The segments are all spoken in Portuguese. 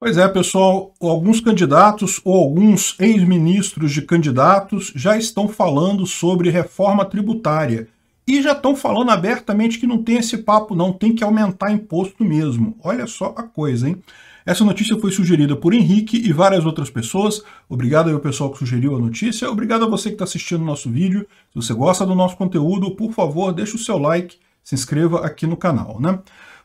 Pois é, pessoal, alguns candidatos ou alguns ex-ministros de candidatos já estão falando sobre reforma tributária e já estão falando abertamente que não tem esse papo não, tem que aumentar imposto mesmo. Olha só a coisa, hein? Essa notícia foi sugerida por Henrique e várias outras pessoas. Obrigado ao pessoal que sugeriu a notícia. Obrigado a você que está assistindo o nosso vídeo. Se você gosta do nosso conteúdo, por favor, deixe o seu like, se inscreva aqui no canal, né?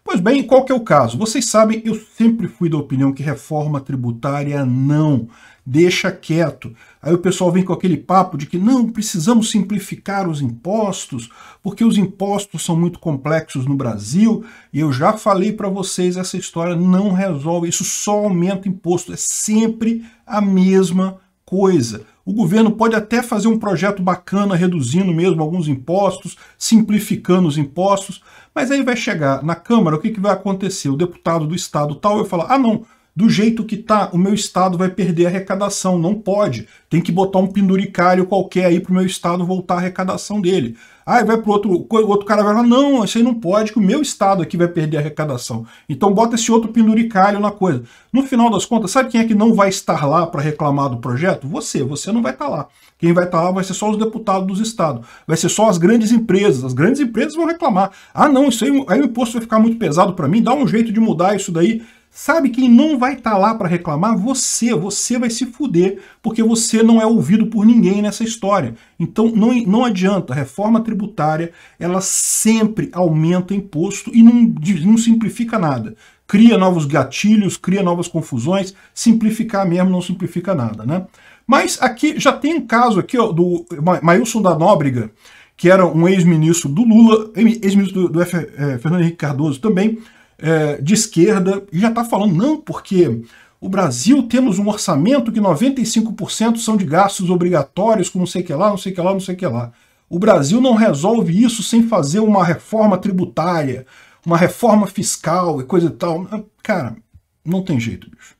Pois bem, qual que é o caso? Vocês sabem, eu sempre fui da opinião que reforma tributária não, deixa quieto. Aí o pessoal vem com aquele papo de que não, precisamos simplificar os impostos, porque os impostos são muito complexos no Brasil, e eu já falei para vocês, essa história não resolve, isso só aumenta imposto, é sempre a mesma coisa. O governo pode até fazer um projeto bacana, reduzindo mesmo alguns impostos, simplificando os impostos, mas aí vai chegar na Câmara, o que, que vai acontecer? O deputado do Estado tal vai falar: ah, não, do jeito que tá, o meu estado vai perder a arrecadação, não pode. Tem que botar um penduricário qualquer aí pro meu estado voltar a arrecadação dele. Aí vai pro outro, o outro cara vai falar, não, isso aí não pode, que o meu estado aqui vai perder a arrecadação. Então bota esse outro penduricário na coisa. No final das contas, sabe quem é que não vai estar lá para reclamar do projeto? Você, você não vai estar tá lá. Quem vai estar tá lá vai ser só os deputados dos estados, vai ser só as grandes empresas. As grandes empresas vão reclamar. Ah não, isso aí, aí o imposto vai ficar muito pesado para mim, dá um jeito de mudar isso daí. Sabe quem não vai estar tá lá para reclamar? Você. Você vai se fuder, porque você não é ouvido por ninguém nessa história. Então não, não adianta. A reforma tributária ela sempre aumenta imposto e não, não simplifica nada. Cria novos gatilhos, cria novas confusões. Simplificar mesmo não simplifica nada, né? Mas aqui já tem um caso aqui ó, do Mailson da Nóbrega, que era um ex-ministro do Lula, ex-ministro do, do F, é, Fernando Henrique Cardoso também é, de esquerda e já está falando, não, porque o Brasil temos um orçamento que 95% são de gastos obrigatórios, com não sei o que lá, não sei o que lá, não sei o que lá. O Brasil não resolve isso sem fazer uma reforma tributária, uma reforma fiscal e coisa e tal. Ah, cara, não tem jeito, bicho.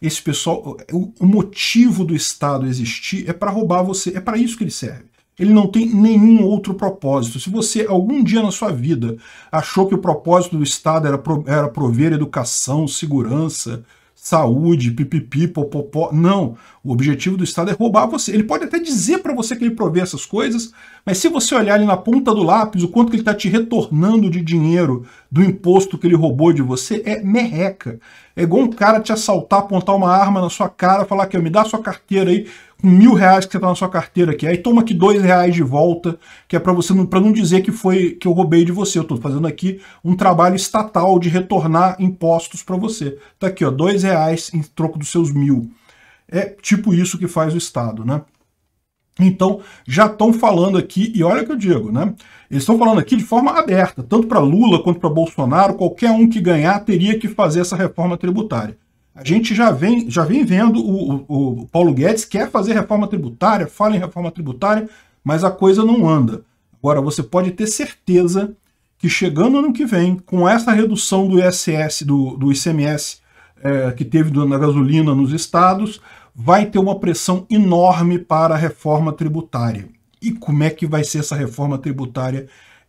Esse pessoal, o motivo do Estado existir é para roubar você, é para isso que ele serve ele não tem nenhum outro propósito. Se você algum dia na sua vida achou que o propósito do Estado era, pro, era prover educação, segurança, saúde, pipipi, popopó. Não. O objetivo do Estado é roubar você. Ele pode até dizer para você que ele provê essas coisas, mas se você olhar ali na ponta do lápis o quanto que ele está te retornando de dinheiro do imposto que ele roubou de você, é merreca. É igual um cara te assaltar, apontar uma arma na sua cara, falar que me dá sua carteira aí mil reais que você tá na sua carteira aqui, aí toma aqui dois reais de volta, que é para você não, pra não dizer que foi que eu roubei de você. Eu estou fazendo aqui um trabalho estatal de retornar impostos para você. Tá aqui, ó, dois reais em troco dos seus mil. É tipo isso que faz o Estado, né? Então, já estão falando aqui, e olha o que eu digo, né? Eles estão falando aqui de forma aberta, tanto para Lula quanto para Bolsonaro, qualquer um que ganhar teria que fazer essa reforma tributária. A gente já vem, já vem vendo o, o, o Paulo Guedes quer fazer reforma tributária, fala em reforma tributária, mas a coisa não anda. Agora, você pode ter certeza que chegando ano que vem, com essa redução do ISS, do, do ICMS é, eh, que teve na gasolina nos estados, vai ter uma pressão enorme para a reforma tributária. E como é que vai ser essa reforma tributária?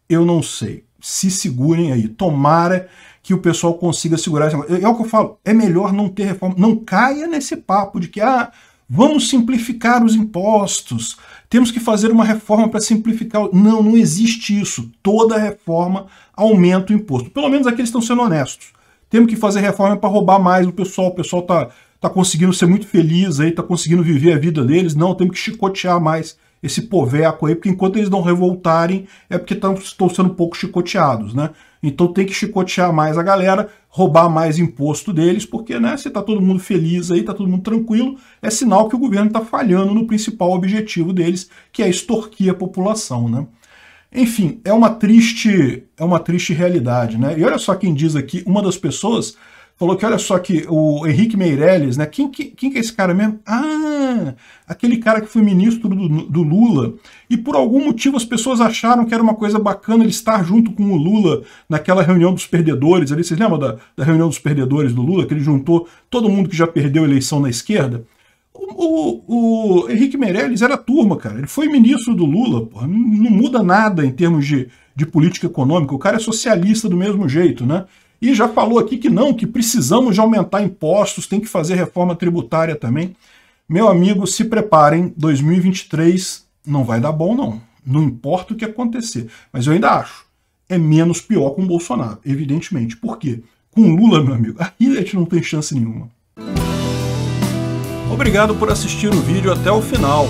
Eu não sei se segurem aí. Tomara que o pessoal consiga segurar é, é o que eu falo, é melhor não ter reforma. Não caia nesse papo de que ah, vamos simplificar os impostos, temos que fazer uma reforma para simplificar. Não, não existe isso. Toda reforma aumenta o imposto. Pelo menos aqui eles estão sendo honestos. Temos que fazer reforma para roubar mais o pessoal. O pessoal está tá conseguindo ser muito feliz aí, está conseguindo viver a vida deles. Não, temos que chicotear mais esse poveco aí, porque enquanto eles não revoltarem, é porque estão sendo pouco chicoteados, né? Então tem que chicotear mais a galera, roubar mais imposto deles, porque né, se tá todo mundo feliz aí, tá todo mundo tranquilo, é sinal que o governo está falhando no principal objetivo deles, que é extorquir a população. Né? Enfim, é uma triste, é uma triste realidade. Né? E olha só quem diz aqui, uma das pessoas falou que olha só que o Henrique Meirelles, né? Quem, quem, quem que é esse cara mesmo? Ah, aquele cara que foi ministro do, do Lula. E por algum motivo as pessoas acharam que era uma coisa bacana ele estar junto com o Lula naquela reunião dos perdedores ali. Vocês lembram da, da reunião dos perdedores do Lula, que ele juntou todo mundo que já perdeu a eleição na esquerda? O, o, o, Henrique Meirelles era turma, cara. Ele foi ministro do Lula, porra. Não, não muda nada em termos de, de política econômica. O cara é socialista do mesmo jeito, né? E já falou aqui que não, que precisamos de aumentar impostos, tem que fazer reforma tributária também. Meu amigo, se preparem, 2023 não vai dar bom não. Não importa o que acontecer. Mas eu ainda acho, é menos pior com o Bolsonaro, evidentemente. Por quê? Com Lula, meu amigo, a gente não tem chance nenhuma. Obrigado por assistir o vídeo até o final.